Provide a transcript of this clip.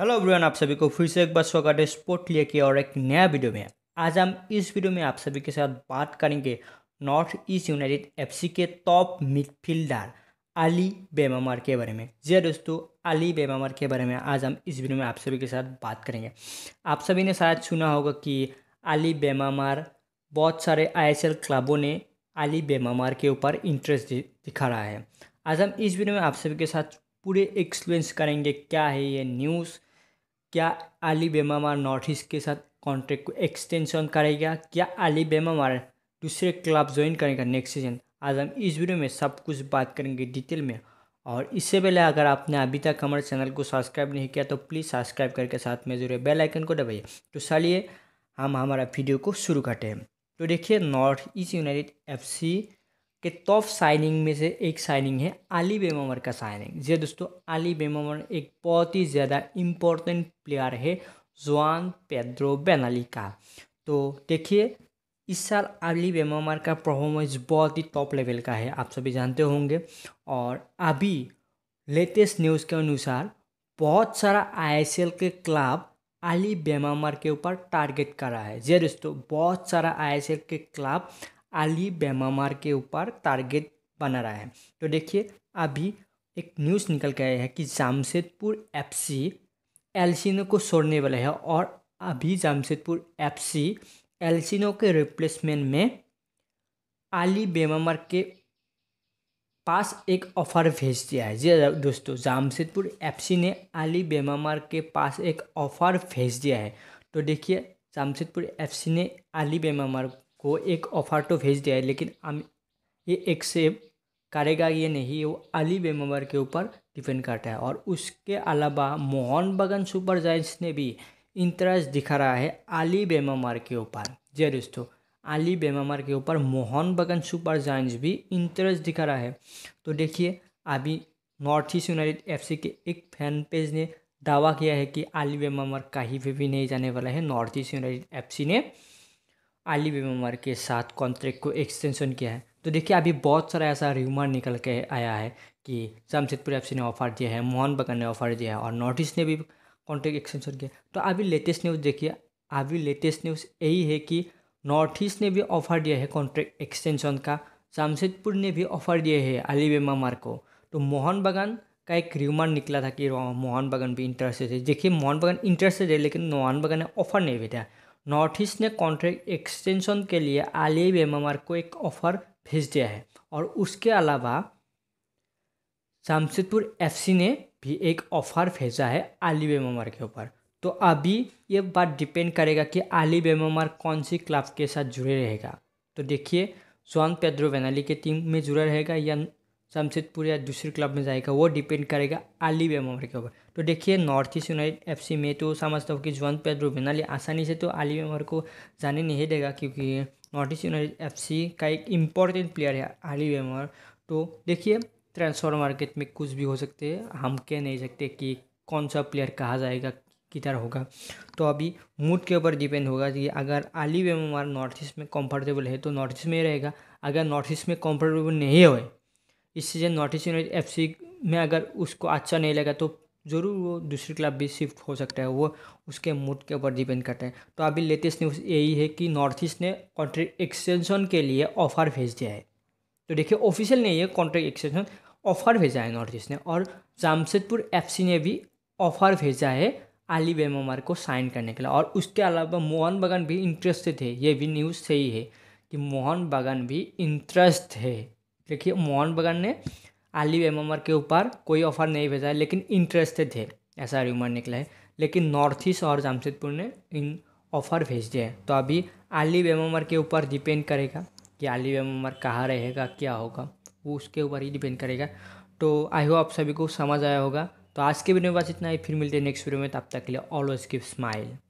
hello Brian आप सभी को फिर से एक बार स्वागत है स्पोर्ट लेके और एक नया वीडियो में आज हम इस वीडियो में आप सभी के साथ बात करेंगे नॉर्थ ईस्ट यूनाइटेड एफसी के टॉप मिडफील्डर अली बेमार के बारे में जी हाँ दोस्तों अली बेमार के बारे में आज हम इस वीडियो में आप सभी के साथ बात करेंगे आप सभी ने शायद सुना होगा कि अली बेमार बहुत सारे आई क्लबों ने अली बेमार के ऊपर इंटरेस्ट दिखा रहा है आज हम इस वीडियो में आप सभी के साथ पूरे एक्सप्लेंस करेंगे क्या है ये न्यूज़ क्या अलीबेमा मार नॉर्थ ईस्ट के साथ कॉन्ट्रैक्ट को एक्सटेंशन करेगा क्या अलीबेमा मार दूसरे क्लब ज्वाइन करेगा नेक्स्ट सीजन आज हम इस वीडियो में सब कुछ बात करेंगे डिटेल में और इससे पहले अगर आपने अभी तक हमारे चैनल को सब्सक्राइब नहीं किया तो प्लीज़ सब्सक्राइब करके साथ में जरूर बेल आइकन को दबाइए तो चलिए हम हमारा वीडियो को शुरू करते हैं तो देखिए नॉर्थ ईस्ट यूनाइटेड एफ के टॉप साइनिंग में से एक साइनिंग है अली बेमर का साइनिंग जी हाँ दोस्तों अली बेमर एक बहुत ही ज़्यादा इम्पोर्टेंट प्लेयर है जुआन पेड्रो बेनाली का तो देखिए इस साल अली बेमर का परफॉर्मेंस बहुत ही टॉप लेवल का है आप सभी जानते होंगे और अभी लेटेस्ट न्यूज़ के अनुसार बहुत सारा आई के क्लब अली बेमर के ऊपर टारगेट कर रहा है जी हाँ दोस्तों बहुत सारा आई के क्लब अली बेमामार के ऊपर टारगेट बना रहा है तो देखिए अभी एक न्यूज़ निकल के आया है कि जामशेदपुर एफसी एलसीनो को छोड़ने वाला है और अभी जामशेदपुर एफसी एलसीनो के रिप्लेसमेंट में अली बेमामर के पास एक ऑफ़र भेज दिया है जी हाँ, दोस्तों जामशेदपुर एफसी ने अली बेमामर के पास एक ऑफ़र भेज दिया है तो देखिए जामशेदपुर एफसी ने अली बेमामर को एक ऑफर तो भेज दिया है लेकिन हम ये एक्सेप्ट करेगा ये नहीं वो अली बेमर के ऊपर डिपेंड करता है और उसके अलावा मोहन बगन सुपर जाइंस ने भी इंटरेस्ट दिखा रहा है अली बेमर के ऊपर जय दोस्तों अली बेमर के ऊपर मोहन बगन सुपर जाइंस भी इंटरेस्ट दिखा रहा है तो देखिए अभी नॉर्थ ईस्ट यूनाइटेड एफसी के एक फैन पेज ने दावा किया है कि अली बेमर कहीं पर भी नहीं जाने वाला है नॉर्थ ईस्ट यूनाइटेड एफ ने आली वीमर के साथ कॉन्ट्रैक्ट को एक्सटेंशन किया है तो देखिए अभी बहुत सारा ऐसा र्यूमर निकल के आया है कि जमशेदपुर एफ ने ऑफ़र दिया है मोहन बगान ने ऑफ़र दिया है और नॉर्थ ईस्ट ने भी कॉन्ट्रैक्ट एक्सटेंशन किया तो अभी लेटेस्ट न्यूज़ देखिए अभी लेटेस्ट न्यूज़ यही है कि नॉर्थ ईस्ट ने भी ऑफ़र दिया है कॉन्ट्रैक्ट एक्सटेंशन का जमशेदपुर ने भी ऑफ़र दिए है अली बेमामार को तो मोहन बगान का एक र्यूमर निकला था कि मोहन बगान भी इंटरेस्टेड है देखिए मोहन बगान इंटरेस्टेड है लेकिन मोहन बगान ने ऑफ़र नहीं भेजा नॉर्थ ईस्ट ने कॉन्ट्रैक्ट एक्सटेंशन के लिए आलिए बेमार को एक ऑफर भेज दिया है और उसके अलावा जमशेदपुर एफसी ने भी एक ऑफर भेजा है आली बेमार के ऊपर तो अभी ये बात डिपेंड करेगा कि आली बेमार कौन सी क्लब के साथ जुड़े रहेगा तो देखिए जॉन पेड्रो वेनाली के टीम में जुड़ा रहेगा या जमशेदपुर या दूसरे क्लब में जाएगा वो डिपेंड करेगा आली बेमर के ऊपर तो देखिए North East United F C में तो समझता हूँ कि जवंत पेड्रो बेनाली आसानी से तो आली बेमर को जाने नहीं देगा क्योंकि North East United F C का एक इम्पॉर्टेंट प्लेयर है आली बेमर तो देखिए ट्रांसफर मार्केट में कुछ भी हो सकते हैं हम कह नहीं सकते कि कौन सा प्लेयर कहा जाएगा किधर होगा तो अभी मूड के ऊपर डिपेंड होगा कि अगर आली बेमर नॉर्थ ईस्ट में कंफर्टेबल है तो नॉर्थ ईस्ट में रहेगा अगर नॉर्थ ईस्ट में कंफर्टेबल नहीं है इस season North East United F में अगर उसको अच्छा नहीं लगा तो ज़रूर वो दूसरी क्लब भी शिफ्ट हो सकता है वो उसके मूड के ऊपर डिपेंड करता है तो अभी लेटेस्ट न्यूज़ यही है कि नॉर्थ ईस्ट ने कॉन्ट्रैक्ट एक्सटेंशन के लिए ऑफ़र भेज दिया है तो देखिए ऑफिशियल नहीं है कॉन्ट्रैक्ट एक्सटेंशन ऑफ़र भेजा है नॉर्थ ईस्ट ने और जामशेदपुर एफ ने भी ऑफ़र भेजा है अली बेमार को साइन करने के लिए और उसके अलावा मोहन बगान भी इंटरेस्टेड है ये भी न्यूज़ सही है कि मोहन बगान भी इंटरेस्ट है देखिए मोहन बगान ने आलि एम के ऊपर कोई ऑफर नहीं भेजा है लेकिन इंटरेस्टेड थे ऐसा रूमर निकला है लेकिन नॉर्थ ईस्ट और जमशेदपुर ने इन ऑफर भेज दिया है तो अभी आलि एम के ऊपर डिपेंड करेगा कि आलि एम कहाँ रहेगा क्या होगा वो उसके ऊपर ही डिपेंड करेगा तो आई होप आप सभी को समझ आया होगा तो आज के वीडियो में बस इतना ही फिर मिलते हैं नेक्स्ट वीडियो में तब तक के लिए ऑलवेज गिव स्माइल